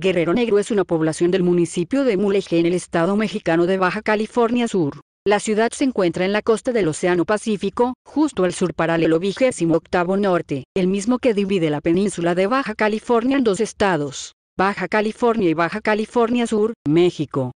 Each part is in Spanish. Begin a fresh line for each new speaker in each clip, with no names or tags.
Guerrero Negro es una población del municipio de Mulegé en el estado mexicano de Baja California Sur. La ciudad se encuentra en la costa del Océano Pacífico, justo al sur paralelo octavo norte, el mismo que divide la península de Baja California en dos estados, Baja California y Baja California Sur, México.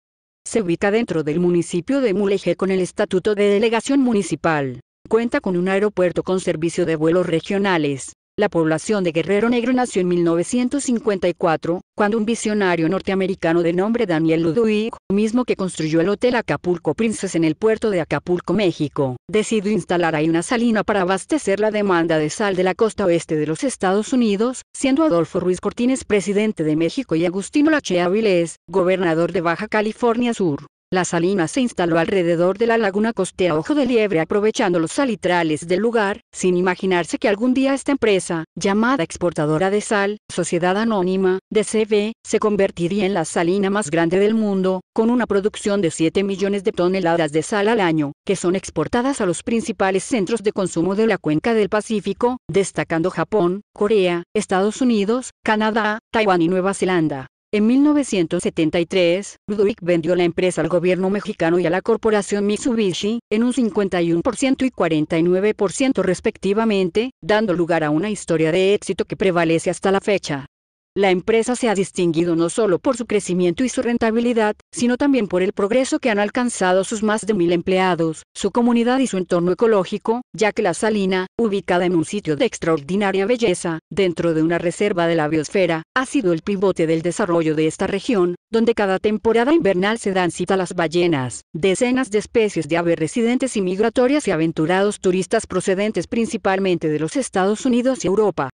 Se ubica dentro del municipio de Mulegé con el estatuto de delegación municipal. Cuenta con un aeropuerto con servicio de vuelos regionales, la población de Guerrero Negro nació en 1954, cuando un visionario norteamericano de nombre Daniel Ludwig, mismo que construyó el Hotel Acapulco Princess en el puerto de Acapulco, México, decidió instalar ahí una salina para abastecer la demanda de sal de la costa oeste de los Estados Unidos, siendo Adolfo Ruiz Cortines presidente de México y Agustino Lache Avilés, gobernador de Baja California Sur. La salina se instaló alrededor de la laguna costera Ojo de Liebre aprovechando los salitrales del lugar, sin imaginarse que algún día esta empresa, llamada exportadora de sal, sociedad anónima, DCB, se convertiría en la salina más grande del mundo, con una producción de 7 millones de toneladas de sal al año, que son exportadas a los principales centros de consumo de la cuenca del Pacífico, destacando Japón, Corea, Estados Unidos, Canadá, Taiwán y Nueva Zelanda. En 1973, Ludwig vendió la empresa al gobierno mexicano y a la corporación Mitsubishi, en un 51% y 49% respectivamente, dando lugar a una historia de éxito que prevalece hasta la fecha. La empresa se ha distinguido no solo por su crecimiento y su rentabilidad, sino también por el progreso que han alcanzado sus más de mil empleados, su comunidad y su entorno ecológico, ya que la salina, ubicada en un sitio de extraordinaria belleza, dentro de una reserva de la biosfera, ha sido el pivote del desarrollo de esta región, donde cada temporada invernal se dan cita a las ballenas, decenas de especies de aves residentes y migratorias y aventurados turistas procedentes principalmente de los Estados Unidos y Europa.